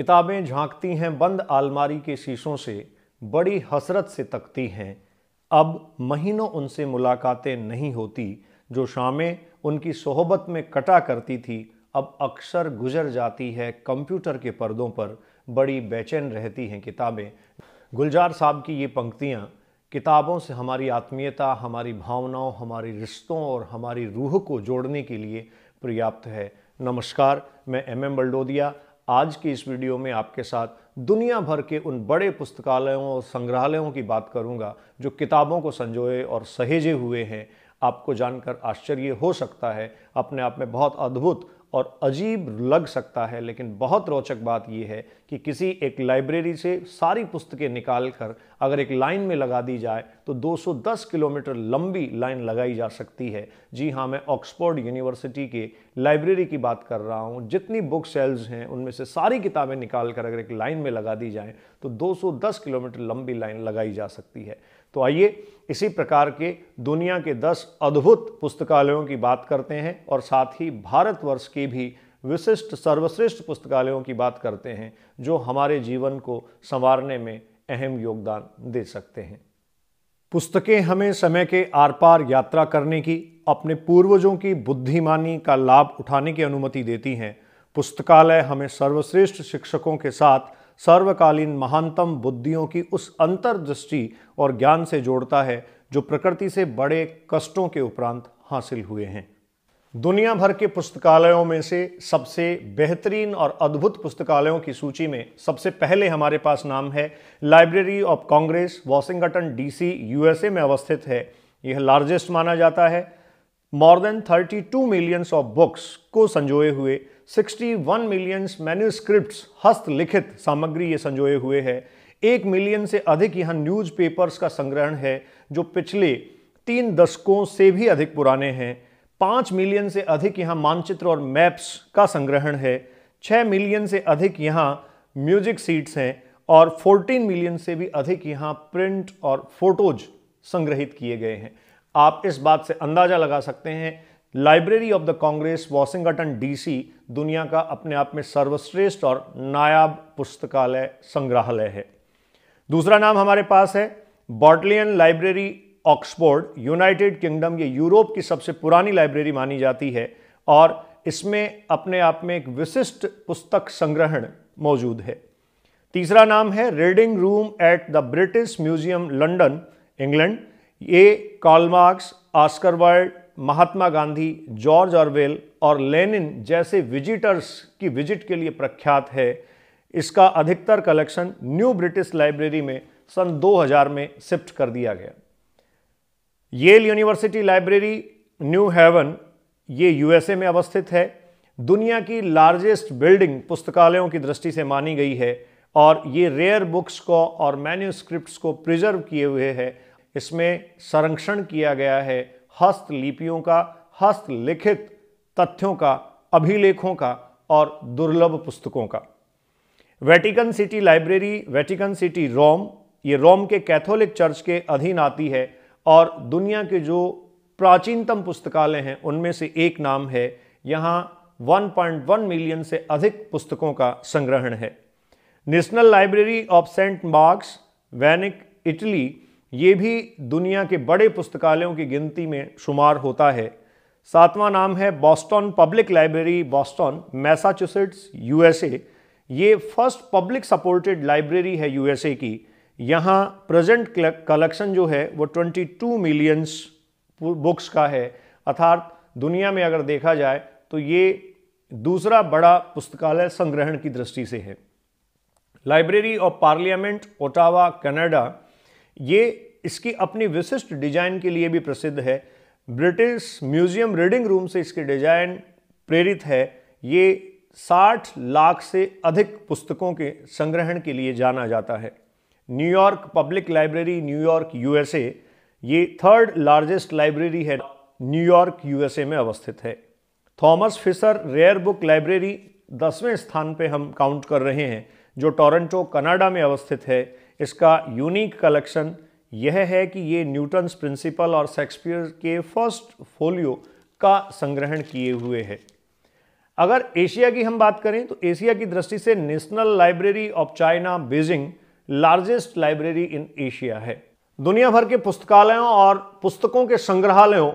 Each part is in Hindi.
किताबें झांकती हैं बंद आलमारी के शीशों से बड़ी हसरत से तकती हैं अब महीनों उनसे मुलाकातें नहीं होती जो शामें उनकी सोहबत में कटा करती थी अब अक्सर गुजर जाती है कंप्यूटर के पर्दों पर बड़ी बेचैन रहती हैं किताबें गुलजार साहब की ये पंक्तियाँ किताबों से हमारी आत्मीयता हमारी भावनाओं हमारी रिश्तों और हमारी रूह को जोड़ने के लिए पर्याप्त है नमस्कार मैं एम एम बल्डोदिया आज की इस वीडियो में आपके साथ दुनिया भर के उन बड़े पुस्तकालयों और संग्रहालयों की बात करूंगा जो किताबों को संजोए और सहेजे हुए हैं आपको जानकर आश्चर्य हो सकता है अपने आप में बहुत अद्भुत और अजीब लग सकता है लेकिन बहुत रोचक बात यह है कि किसी एक लाइब्रेरी से सारी पुस्तकें निकाल कर अगर एक लाइन में लगा दी जाए तो 210 किलोमीटर लंबी लाइन लगाई जा सकती है जी हाँ मैं ऑक्सफोर्ड यूनिवर्सिटी के लाइब्रेरी की बात कर रहा हूँ जितनी बुक सेल्स हैं उनमें से सारी किताबें निकाल कर अगर एक लाइन में लगा दी जाएँ तो दो किलोमीटर लंबी लाइन लगाई जा सकती है तो आइए इसी प्रकार के दुनिया के 10 अद्भुत पुस्तकालयों की बात करते हैं और साथ ही भारतवर्ष की भी विशिष्ट सर्वश्रेष्ठ पुस्तकालयों की बात करते हैं जो हमारे जीवन को संवारने में अहम योगदान दे सकते हैं पुस्तकें हमें समय के आर पार यात्रा करने की अपने पूर्वजों की बुद्धिमानी का लाभ उठाने की अनुमति देती हैं पुस्तकालय हमें सर्वश्रेष्ठ शिक्षकों के साथ सर्वकालीन महानतम बुद्धियों की उस अंतर्दृष्टि और ज्ञान से जोड़ता है जो प्रकृति से बड़े कष्टों के उपरांत हासिल हुए हैं दुनिया भर के पुस्तकालयों में से सबसे बेहतरीन और अद्भुत पुस्तकालयों की सूची में सबसे पहले हमारे पास नाम है library of Congress Washington DC USA में अवस्थित है यह लार्जेस्ट माना जाता है more than 32 millions of books को संजोए हुए 61 मिलियंस मैन्यूस्क्रिप्ट्स हस्तलिखित सामग्री ये संजोए हुए है एक मिलियन से अधिक यहाँ न्यूज़पेपर्स का संग्रहण है जो पिछले तीन दशकों से भी अधिक पुराने हैं पाँच मिलियन से अधिक यहाँ मानचित्र और मैप्स का संग्रहण है छः मिलियन से अधिक यहाँ म्यूजिक सीट्स हैं और 14 मिलियन से भी अधिक यहाँ प्रिंट और फोटोज संग्रहित किए गए हैं आप इस बात से अंदाज़ा लगा सकते हैं library of the Congress Washington DC दुनिया का अपने आप में सर्वश्रेष्ठ और नायाब पुस्तकालय संग्रहालय है दूसरा नाम हमारे पास है Bodleian library Oxford United Kingdom ये यूरोप की सबसे पुरानी लाइब्रेरी मानी जाती है और इसमें अपने आप में एक विशिष्ट पुस्तक संग्रहण मौजूद है तीसरा नाम है reading room at the British museum London England ये Karl Marx Oscar Wilde Mahatma Gandhi George Orwell और लेनिन जैसे विजिटर्स की विजिट के लिए प्रख्यात है इसका अधिकतर कलेक्शन न्यू ब्रिटिश लाइब्रेरी में सन 2000 में शिफ्ट कर दिया गया Yale university library New Haven ये यूएसए में अवस्थित है दुनिया की लार्जेस्ट बिल्डिंग पुस्तकालयों की दृष्टि से मानी गई है और ये रेयर बुक्स को और मैन्यूस्क्रिप्ट्स को प्रिजर्व किए हुए है इसमें संरक्षण किया गया है हस्तलिपियों का हस्तलिखित तथ्यों का अभिलेखों का और दुर्लभ पुस्तकों का Vatican city library Vatican city Rome ये रोम के कैथोलिक चर्च के अधीन आती है और दुनिया के जो प्राचीनतम पुस्तकालय हैं उनमें से एक नाम है यहाँ 1.1 मिलियन से अधिक पुस्तकों का संग्रहण है national library of Saint Mark's Venice Italy ये भी दुनिया के बड़े पुस्तकालयों की गिनती में शुमार होता है सातवां नाम है Boston public library Boston Massachusetts USA ये फर्स्ट पब्लिक सपोर्टेड लाइब्रेरी है यूएसए की यहाँ प्रेजेंट कलेक्शन जो है वो 22 मिलियंस बुक्स का है अर्थात दुनिया में अगर देखा जाए तो ये दूसरा बड़ा पुस्तकालय संग्रहण की दृष्टि से है library of parliament Ottawa Canada ये इसकी अपनी विशिष्ट डिजाइन के लिए भी प्रसिद्ध है ब्रिटिश म्यूजियम रीडिंग रूम से इसकी डिजाइन प्रेरित है ये 60 लाख से अधिक पुस्तकों के संग्रहण के लिए जाना जाता है New York public library New York USA ये थर्ड लार्जेस्ट लाइब्रेरी है न्यूयॉर्क यूएसए में अवस्थित है Thomas Fisher rare book library दसवें स्थान पे हम काउंट कर रहे हैं जो टोरंटो कनाडा में अवस्थित है इसका यूनिक कलेक्शन यह है कि ये न्यूटन्स प्रिंसिपल और शेक्सपियर के फर्स्ट फोलियो का संग्रहण किए हुए है अगर एशिया की हम बात करें तो एशिया की दृष्टि से national library of China Beijing largest library in Asia है दुनिया भर के पुस्तकालयों और पुस्तकों के संग्रहालयों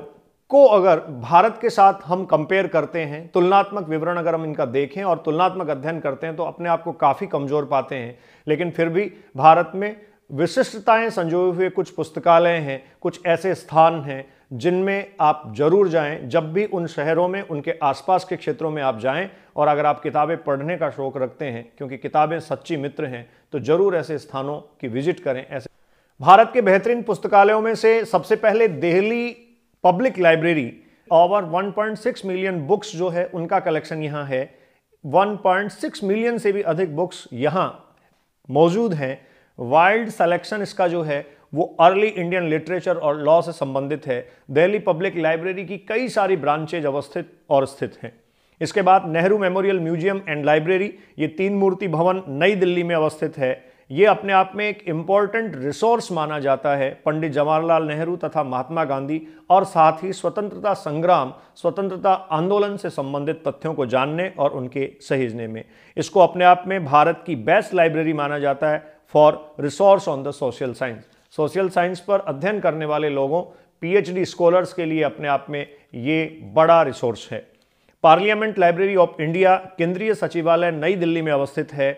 को अगर भारत के साथ हम कंपेयर करते हैं तुलनात्मक विवरण अगर हम इनका देखें और तुलनात्मक अध्ययन करते हैं तो अपने आप को काफ़ी कमज़ोर पाते हैं लेकिन फिर भी भारत में विशिष्टताएं संजोए हुए कुछ पुस्तकालय हैं कुछ ऐसे स्थान हैं जिनमें आप जरूर जाएं जब भी उन शहरों में उनके आसपास के क्षेत्रों में आप जाएं और अगर आप किताबें पढ़ने का शौक रखते हैं क्योंकि किताबें सच्ची मित्र हैं तो ज़रूर ऐसे स्थानों की विजिट करें ऐसे भारत के बेहतरीन पुस्तकालयों में से सबसे पहले Delhi public library over 1.6 million books जो है उनका कलेक्शन यहाँ है 1.6 मिलियन से भी अधिक बुक्स यहाँ मौजूद हैं वाइल्ड सेलेक्शन इसका जो है वो अर्ली इंडियन लिटरेचर और लॉ से संबंधित है दिल्ली पब्लिक लाइब्रेरी की कई सारी ब्रांचेज अवस्थित और स्थित हैं इसके बाद Nehru memorial museum and library ये तीन मूर्ति भवन नई दिल्ली में अवस्थित है ये अपने आप में एक इम्पॉर्टेंट रिसोर्स माना जाता है पंडित जवाहरलाल नेहरू तथा महात्मा गांधी और साथ ही स्वतंत्रता संग्राम स्वतंत्रता आंदोलन से संबंधित तथ्यों को जानने और उनके सहेजने में इसको अपने आप में भारत की बेस्ट लाइब्रेरी माना जाता है for resource on the social science social science पर अध्ययन करने वाले लोगों पीएचडी स्कॉलर्स के लिए अपने आप में ये बड़ा रिसोर्स है पार्लियामेंट लाइब्रेरी ऑफ इंडिया केंद्रीय सचिवालय नई दिल्ली में अवस्थित है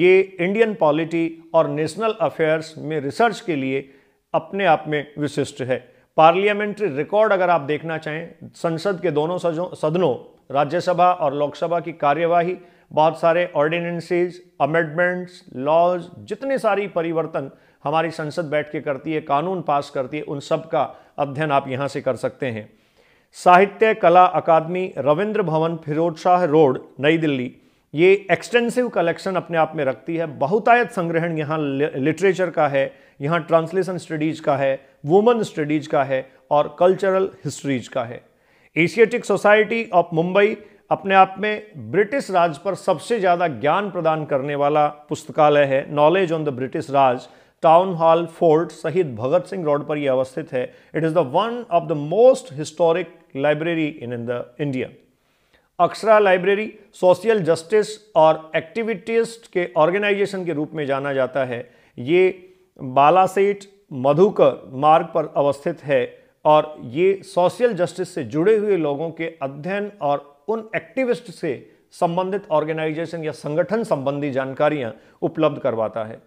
ये इंडियन पॉलिटी और नेशनल अफेयर्स में रिसर्च के लिए अपने आप में विशिष्ट है पार्लियामेंट्री रिकॉर्ड अगर आप देखना चाहें संसद के दोनों सदनों राज्यसभा और लोकसभा की कार्यवाही बहुत सारे ऑर्डिनेंसेज अमेंडमेंट्स लॉज जितने सारी परिवर्तन हमारी संसद बैठ के करती है कानून पास करती है उन सब का अध्ययन आप यहाँ से कर सकते हैं साहित्य कला अकादमी रविंद्र भवन फिरोज शाह रोड नई दिल्ली ये एक्सटेंसिव कलेक्शन अपने आप में रखती है बहुतायत संग्रहण यहाँ लिटरेचर का है यहाँ ट्रांसलेशन स्टडीज का है वुमन स्टडीज का है और कल्चरल हिस्ट्रीज का है एशियाटिक सोसाइटी ऑफ मुंबई अपने आप में ब्रिटिश राज पर सबसे ज़्यादा ज्ञान प्रदान करने वाला पुस्तकालय है knowledge on the British Raj town hall fort Shaheed Bhagat Singh road पर यह अवस्थित है it is the one of the most historic library in in the India Akshara library social justice और एक्टिविटीस्ट के ऑर्गेनाइजेशन के रूप में जाना जाता है ये बालासेट मधुकर मार्ग पर अवस्थित है और ये सोशल जस्टिस से जुड़े हुए लोगों के अध्ययन और उन एक्टिविस्ट से संबंधित ऑर्गेनाइजेशन या संगठन संबंधी जानकारियां उपलब्ध करवाता है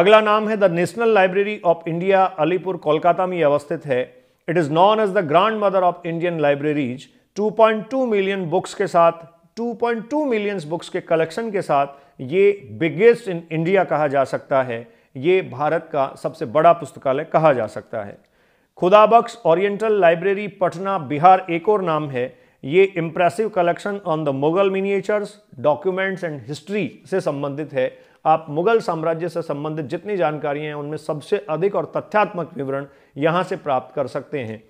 अगला नाम है the national library of India Alipore Kolkata में अवस्थित है it is known as the grandmother of Indian libraries 2.2 million books के साथ 2.2 मिलियन बुक्स के कलेक्शन के साथ ये बिगेस्ट इन इंडिया कहा जा सकता है ये भारत का सबसे बड़ा पुस्तकालय कहा जा सकता है खुदाबक्स ओरिएंटल लाइब्रेरी पटना बिहार एक और नाम है ये impressive collection on the Mughal miniatures documents and history से संबंधित है आप मुगल साम्राज्य से संबंधित जितनी जानकारियां हैं उनमें सबसे अधिक और तथ्यात्मक विवरण यहां से प्राप्त कर सकते हैं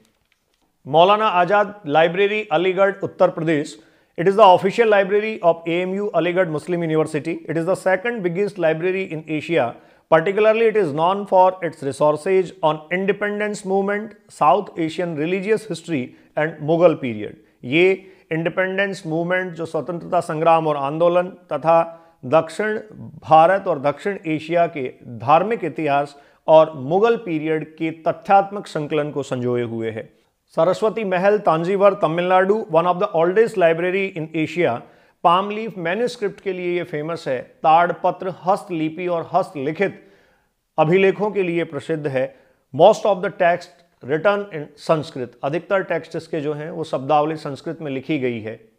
Maulana Azad library Aligarh Uttar Pradesh it is the official library of a Aligarh Muslim university it is the second biggest library in Asia particularly it is known for its resources on independence movement South Asian religious history and Mughal period ये इंडिपेंडेंस मूवमेंट जो स्वतंत्रता संग्राम और आंदोलन तथा दक्षिण भारत और दक्षिण एशिया के धार्मिक इतिहास और मुगल पीरियड के तथ्यात्मक संकलन को संजोए हुए है Saraswati Mahal Thanjavur Tamil Nadu one of the oldest library in Asia palm leaf manuscript के लिए ये फेमस है ताड़पत्र हस्तलिपि और हस्तलिखित अभिलेखों के लिए प्रसिद्ध है most of the text written in Sanskrit अधिकतर टेक्स्ट इसके जो हैं वो शब्दावली संस्कृत में लिखी गई है